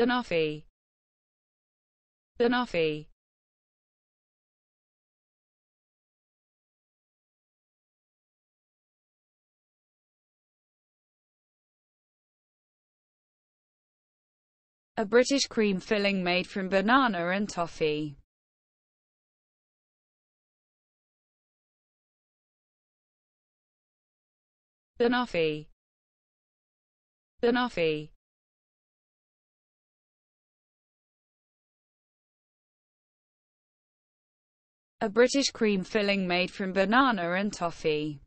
Banoffee, Banoffee a British cream filling made from banana and toffee. Banoffee Banoffee a British cream filling made from banana and toffee.